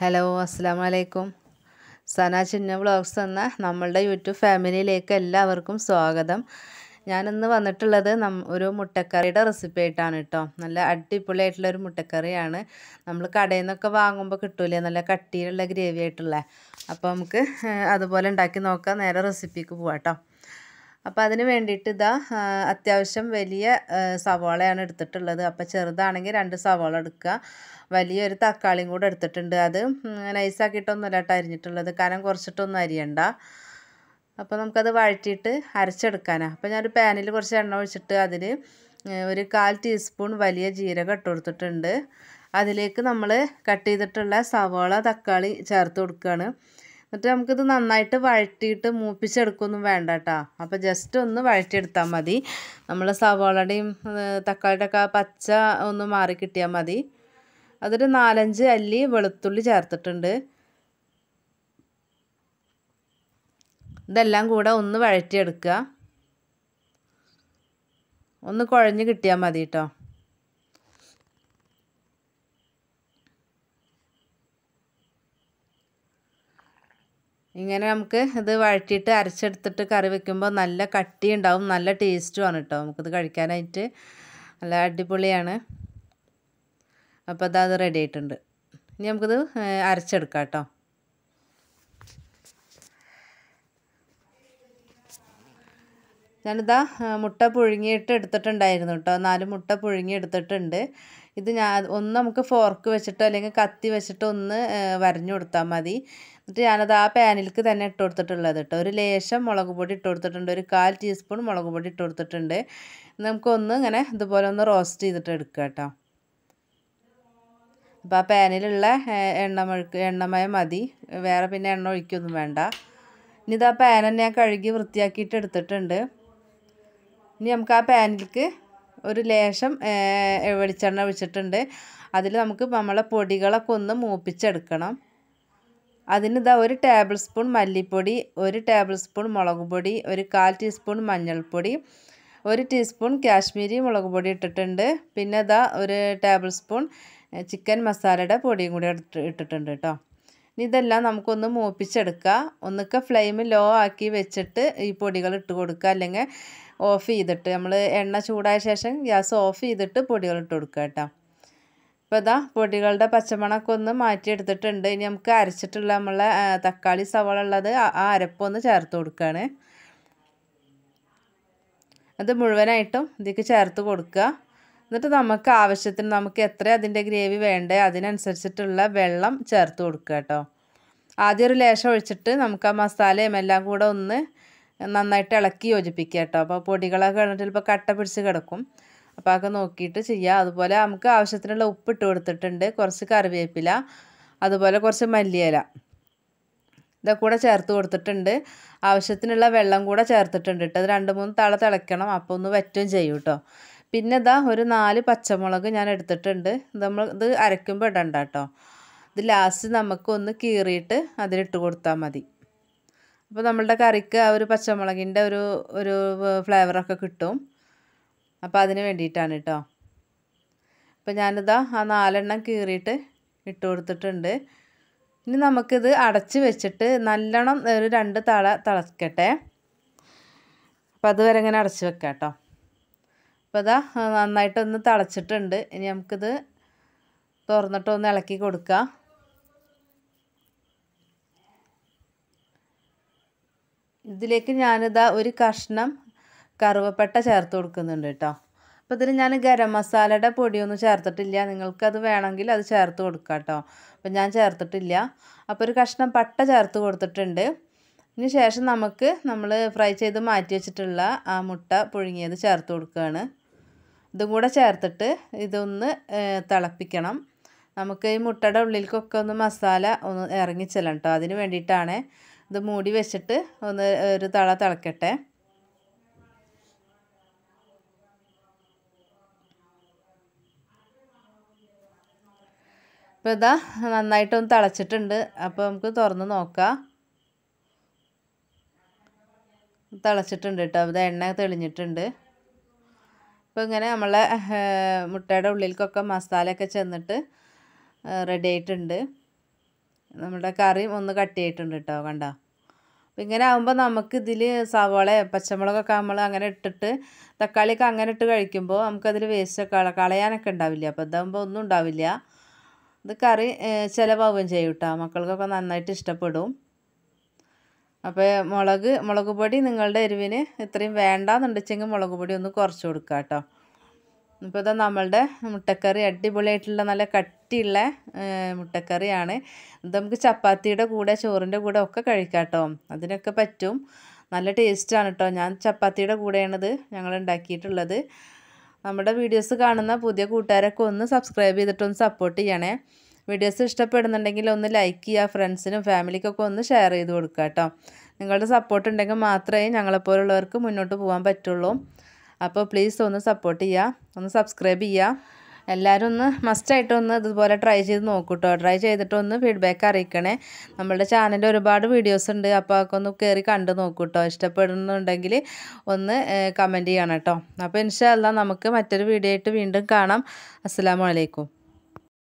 hello അസ്സാം വലൈക്കും സന ചിഹ്ന വ്ളോഗ്സ് എന്ന നമ്മളുടെ യൂട്യൂബ് ഫാമിലിയിലേക്ക് എല്ലാവർക്കും സ്വാഗതം ഞാനിന്ന് വന്നിട്ടുള്ളത് നം ഒരു മുട്ടക്കറിയുടെ റെസിപ്പി ആയിട്ടാണ് കേട്ടോ നല്ല ആയിട്ടുള്ള ഒരു മുട്ടക്കറിയാണ് നമ്മൾ കടയിൽ നിന്നൊക്കെ വാങ്ങുമ്പോൾ കിട്ടൂലേ നല്ല കട്ടിയിലുള്ള ഗ്രേവി ആയിട്ടുള്ള അപ്പോൾ നമുക്ക് അതുപോലെ ഉണ്ടാക്കി നോക്കാം നേരെ റെസിപ്പിക്ക് പോവാം കേട്ടോ അപ്പോൾ അതിന് വേണ്ടിയിട്ട് ഇതാ അത്യാവശ്യം വലിയ സവാളയാണ് എടുത്തിട്ടുള്ളത് അപ്പോൾ ചെറുതാണെങ്കിൽ രണ്ട് സവാള എടുക്കുക വലിയൊരു തക്കാളിയും കൂടെ എടുത്തിട്ടുണ്ട് അത് നൈസാക്കിയിട്ടൊന്നുമല്ല കേട്ടോ അരിഞ്ഞിട്ടുള്ളത് കാരണം കുറച്ചിട്ടൊന്നും അരിയണ്ട അപ്പോൾ നമുക്കത് വഴറ്റിയിട്ട് അരച്ചെടുക്കാനാണ് അപ്പോൾ ഞാനൊരു പാനിൽ കുറച്ച് എണ്ണ ഒഴിച്ചിട്ട് അതിൽ ഒരു കാൽ ടീസ്പൂൺ വലിയ ജീരകം ഇട്ട് കൊടുത്തിട്ടുണ്ട് അതിലേക്ക് നമ്മൾ കട്ട് ചെയ്തിട്ടുള്ള സവാള തക്കാളി ചേർത്ത് കൊടുക്കുകയാണ് എന്നിട്ട് നമുക്കിത് നന്നായിട്ട് വഴറ്റിയിട്ട് മൂപ്പിച്ചെടുക്കൊന്നും വേണ്ട കേട്ടോ അപ്പോൾ ജസ്റ്റ് ഒന്ന് വഴറ്റിയെടുത്താൽ മതി നമ്മൾ സവാളയുടെയും തക്കാളിയുടെയൊക്കെ പച്ച ഒന്ന് മാറി കിട്ടിയാൽ മതി അതൊരു നാലഞ്ച് അല്ലി വെളുത്തുള്ളി ചേർത്തിട്ടുണ്ട് ഇതെല്ലാം കൂടെ ഒന്ന് വഴറ്റിയെടുക്കുക ഒന്ന് കുഴഞ്ഞ് കിട്ടിയാൽ മതി കേട്ടോ ഇങ്ങനെ നമുക്ക് ഇത് വഴറ്റിയിട്ട് അരച്ചെടുത്തിട്ട് കറി വെക്കുമ്പോൾ നല്ല കട്ടി ഉണ്ടാവും നല്ല ടേസ്റ്റുമാണ് കേട്ടോ നമുക്കിത് കഴിക്കാനായിട്ട് നല്ല അടിപൊളിയാണ് അപ്പോൾ അത് റെഡി ആയിട്ടുണ്ട് ഇനി നമുക്കിത് അരച്ചെടുക്കാം കേട്ടോ ഞാനിതാ മുട്ട പുഴുങ്ങിയിട്ട് എടുത്തിട്ടുണ്ടായിരുന്നു കേട്ടോ നാല് മുട്ട പുഴുങ്ങി എടുത്തിട്ടുണ്ട് ഇത് ഞാൻ ഒന്ന് നമുക്ക് ഫോർക്ക് വെച്ചിട്ടോ അല്ലെങ്കിൽ കത്തി വെച്ചിട്ടോ ഒന്ന് വരഞ്ഞു കൊടുത്താൽ മതി എന്നിട്ട് ഞാനത് ആ പാനിലേക്ക് തന്നെ ഇട്ട് കൊടുത്തിട്ടുള്ളത് കേട്ടോ ഒരു ലേശം മുളക് പൊടി ഇട്ട് കൊടുത്തിട്ടുണ്ട് ഒരു കാൽ ടീസ്പൂൺ മുളക് പൊടി ഇട്ട് കൊടുത്തിട്ടുണ്ട് നമുക്കൊന്ന് ഇങ്ങനെ ഇതുപോലെ ഒന്ന് റോസ്റ്റ് ചെയ്തിട്ട് എടുക്കുക കേട്ടോ അപ്പോൾ ആ പാനിലുള്ള എണ്ണമെഴുക്ക് എണ്ണമയം മതി വേറെ പിന്നെ എണ്ണ ഒഴിക്കൊന്നും വേണ്ട ഇനി ഇതാ പാൻ തന്നെ കഴുകി വൃത്തിയാക്കിയിട്ട് എടുത്തിട്ടുണ്ട് ഇനി നമുക്ക് ആ പാനിലേക്ക് ഒരു ലേശം വെളിച്ചെണ്ണ ഒഴിച്ചിട്ടുണ്ട് അതിൽ നമുക്ക് നമ്മളെ പൊടികളൊക്കെ ഒന്ന് മൂപ്പിച്ചെടുക്കണം ഇതാ ഒരു ടേബിൾ സ്പൂൺ മല്ലിപ്പൊടി ഒരു ടേബിൾ സ്പൂൺ മുളക് പൊടി ഒരു കാൽ ടീസ്പൂൺ മഞ്ഞൾപ്പൊടി ഒരു ടീസ്പൂൺ കാശ്മീരി മുളക് പൊടി ഇട്ടിട്ടുണ്ട് പിന്നെ ഇതാ ഒരു ടേബിൾ സ്പൂൺ ചിക്കൻ മസാലയുടെ പൊടിയും കൂടി ഇട്ടിട്ടുണ്ട് കേട്ടോ ഇതെല്ലാം നമുക്കൊന്ന് മൂപ്പിച്ചെടുക്കുക ഒന്നൊക്കെ ഫ്ലെയിം ലോ ആക്കി വെച്ചിട്ട് ഈ പൊടികൾ ഇട്ട് കൊടുക്കുക അല്ലെങ്കിൽ ഓഫ് ചെയ്തിട്ട് നമ്മൾ എണ്ണ ചൂടായ ശേഷം ഗ്യാസ് ഓഫ് ചെയ്തിട്ട് പൊടികൾ ഇട്ട് കൊടുക്കുക കേട്ടോ ഇപ്പോൾ ഇതാ പൊടികളുടെ പച്ചമണമൊക്കെ ഒന്ന് മാറ്റിയെടുത്തിട്ടുണ്ട് ഇനി നമുക്ക് അരച്ചിട്ടുള്ള നമ്മളെ തക്കാളി സവാള ഉള്ളത് ആ അരപ്പൊന്ന് ചേർത്ത് കൊടുക്കുകയാണ് അത് മുഴുവനായിട്ടും ഇതിലേക്ക് ചേർത്ത് കൊടുക്കുക എന്നിട്ട് നമുക്ക് ആവശ്യത്തിന് നമുക്ക് എത്ര അതിൻ്റെ ഗ്രേവി വേണ്ടേ അതിനനുസരിച്ചിട്ടുള്ള വെള്ളം ചേർത്ത് കൊടുക്കുക കേട്ടോ ആദ്യം ഒരു ലേശം ഒഴിച്ചിട്ട് നമുക്ക് ആ മസാലയും എല്ലാം കൂടെ ഒന്ന് നന്നായിട്ട് ഇളക്കി യോജിപ്പിക്കുക കേട്ടോ അപ്പോൾ പൊടികളൊക്കെ കിടന്നിട്ട് ഇപ്പോൾ കട്ട പിടിച്ച് കിടക്കും അപ്പോൾ അതൊക്കെ നോക്കിയിട്ട് ചെയ്യുക അതുപോലെ നമുക്ക് ആവശ്യത്തിനുള്ള ഉപ്പ് ഇട്ട് കൊടുത്തിട്ടുണ്ട് കുറച്ച് കറിവേപ്പില അതുപോലെ കുറച്ച് മല്ലിയില ഇതൊക്കെ കൂടെ ചേർത്ത് കൊടുത്തിട്ടുണ്ട് ആവശ്യത്തിനുള്ള വെള്ളം കൂടെ ചേർത്തിട്ടുണ്ട് കേട്ടോ അത് രണ്ട് മൂന്ന് തള തിളയ്ക്കണം അപ്പോൾ ഒന്ന് വറ്റുകയും ചെയ്യും കേട്ടോ പിന്നെ ഇതാ ഒരു നാല് പച്ചമുളക് ഞാൻ എടുത്തിട്ടുണ്ട് നമ്മൾ ഇത് അരയ്ക്കുമ്പോൾ ഇടണ്ട കേട്ടോ ഇത് ലാസ്റ്റ് നമുക്കൊന്ന് കീറിയിട്ട് അതിലിട്ട് കൊടുത്താൽ മതി അപ്പോൾ നമ്മളുടെ കറിക്ക് ആ ഒരു പച്ചമുളകിൻ്റെ ഒരു ഒരു ഫ്ലേവറൊക്കെ കിട്ടും അപ്പോൾ അതിന് വേണ്ടിയിട്ടാണ് കേട്ടോ അപ്പോൾ ഞാനിതാ ആ നാലെണ്ണം കീറിയിട്ട് ഇട്ട് കൊടുത്തിട്ടുണ്ട് ഇനി നമുക്കിത് അടച്ച് വെച്ചിട്ട് നല്ലോണം ഒരു രണ്ട് തള തിളക്കട്ടെ അപ്പം അതുവരെ ഇങ്ങനെ അടച്ച് വെക്കാം കേട്ടോ ഇപ്പോൾ ഇതാ നന്നായിട്ടൊന്ന് തിളച്ചിട്ടുണ്ട് ഇനി നമുക്കിത് തുറന്നിട്ടൊന്ന് ഇളക്കി കൊടുക്കാം ഇതിലേക്ക് ഞാനിതാ ഒരു കഷ്ണം കറുവപ്പട്ട ചേർത്ത് കൊടുക്കുന്നുണ്ട് കേട്ടോ അപ്പോൾ ഇതിൽ ഞാൻ ഗരം മസാലയുടെ പൊടിയൊന്നും ചേർത്തിട്ടില്ല നിങ്ങൾക്കത് വേണമെങ്കിൽ അത് ചേർത്ത് കൊടുക്കാം കേട്ടോ അപ്പം ഞാൻ ചേർത്തിട്ടില്ല അപ്പോൾ ഒരു കഷ്ണം പട്ട ചേർത്ത് കൊടുത്തിട്ടുണ്ട് ഇതിന് ശേഷം നമുക്ക് നമ്മൾ ഫ്രൈ ചെയ്ത് മാറ്റി വെച്ചിട്ടുള്ള ആ മുട്ട പുഴുങ്ങിയത് ചേർത്ത് കൊടുക്കുകയാണ് ഇതും കൂടെ ചേർത്തിട്ട് ഇതൊന്ന് തിളപ്പിക്കണം നമുക്ക് ഈ മുട്ടയുടെ ഉള്ളിലേക്കൊക്കെ ഒന്ന് മസാല ഒന്ന് ഇറങ്ങിച്ചെല്ലാം കേട്ടോ അതിന് വേണ്ടിയിട്ടാണ് ഇത് മൂടി വെച്ചിട്ട് ഒന്ന് ഒരു തള തിളക്കട്ടെ അപ്പോൾ ഇതാ നന്നായിട്ടൊന്ന് തിളച്ചിട്ടുണ്ട് അപ്പോൾ നമുക്ക് തുറന്ന് നോക്കാം തിളച്ചിട്ടുണ്ട് കേട്ടോ ഇത് എണ്ണ തെളിഞ്ഞിട്ടുണ്ട് അപ്പോൾ ഇങ്ങനെ നമ്മളെ മുട്ടയുടെ ഉള്ളിലേക്കൊക്കെ മസാലയൊക്കെ ചെന്നിട്ട് റെഡി ആയിട്ടുണ്ട് നമ്മുടെ കറിയും ഒന്ന് കട്ട് ചെയ്തിട്ടുണ്ട് കേട്ടോ കണ്ടോ അപ്പോൾ ഇങ്ങനെ ആകുമ്പോൾ നമുക്ക് ഇതിൽ സവോള പച്ചമുളകൊക്കെ നമ്മൾ അങ്ങനെ ഇട്ടിട്ട് തക്കാളിയൊക്കെ അങ്ങനെ ഇട്ട് കഴിക്കുമ്പോൾ നമുക്കതിൽ വേസ്റ്റൊക്കെ കളയാനൊക്കെ ഉണ്ടാവില്ല അപ്പോൾ ഇതാകുമ്പോൾ ഒന്നും ഉണ്ടാവില്ല ഇത് കറി ചിലവാകുകയും ചെയ്യും കേട്ടോ മക്കൾക്കൊക്കെ നന്നായിട്ട് ഇഷ്ടപ്പെടും അപ്പോൾ മുളക് മുളക് പൊടി നിങ്ങളുടെ എരിവിന് ഇത്രയും വേണ്ടാന്നുണ്ടെച്ചെങ്കിൽ മുളക് പൊടി ഒന്ന് കുറച്ച് കൊടുക്കുക കേട്ടോ ഇപ്പോൾ ഇതാ നമ്മളുടെ മുട്ടക്കറി അടിപൊളിയായിട്ടുള്ള നല്ല കട്ടിയുള്ള മുട്ടക്കറിയാണ് ഇത് നമുക്ക് ചപ്പാത്തിയുടെ കൂടെ ചോറിൻ്റെ കൂടെ ഒക്കെ കഴിക്കാം കേട്ടോ അതിനൊക്കെ പറ്റും നല്ല ടേസ്റ്റാണ് കേട്ടോ ഞാൻ ചപ്പാത്തിയുടെ കൂടെയാണിത് ഞങ്ങൾ ഉണ്ടാക്കിയിട്ടുള്ളത് നമ്മുടെ വീഡിയോസ് കാണുന്ന പുതിയ കൂട്ടുകാരൊക്കെ ഒന്ന് സബ്സ്ക്രൈബ് ചെയ്തിട്ടൊന്ന് സപ്പോർട്ട് ചെയ്യണേ വീഡിയോസ് ഇഷ്ടപ്പെടുന്നുണ്ടെങ്കിൽ ഒന്ന് ലൈക്ക് ചെയ്യുക ഫ്രണ്ട്സിനും ഫാമിലിക്കൊക്കെ ഒന്ന് ഷെയർ ചെയ്ത് കൊടുക്കുക കേട്ടോ നിങ്ങളുടെ സപ്പോർട്ട് ഉണ്ടെങ്കിൽ മാത്രമേ ഞങ്ങളെപ്പോലുള്ളവർക്ക് മുന്നോട്ട് പോകാൻ പറ്റുള്ളൂ അപ്പോൾ പ്ലീസ് ഒന്ന് സപ്പോർട്ട് ചെയ്യുക ഒന്ന് സബ്സ്ക്രൈബ് ചെയ്യുക എല്ലാവരും ഒന്ന് മസ്റ്റായിട്ടൊന്ന് ഒന്ന് ഇതുപോലെ ട്രൈ ചെയ്ത് നോക്കൂട്ടോ ട്രൈ ചെയ്തിട്ട് ഒന്ന് ഫീഡ്ബാക്ക് അറിയിക്കണേ നമ്മുടെ ചാനലിൽ ഒരുപാട് വീഡിയോസ് ഉണ്ട് അപ്പോൾ അതൊക്കെ ഒന്ന് കയറി കണ്ട് നോക്കൂട്ടോ ഇഷ്ടപ്പെടുന്നുണ്ടെങ്കിൽ ഒന്ന് കമൻറ്റ് ചെയ്യണം കേട്ടോ അപ്പോൾ ഇൻഷാല്ല നമുക്ക് മറ്റൊരു വീഡിയോ ആയിട്ട് വീണ്ടും കാണാം വലൈക്കും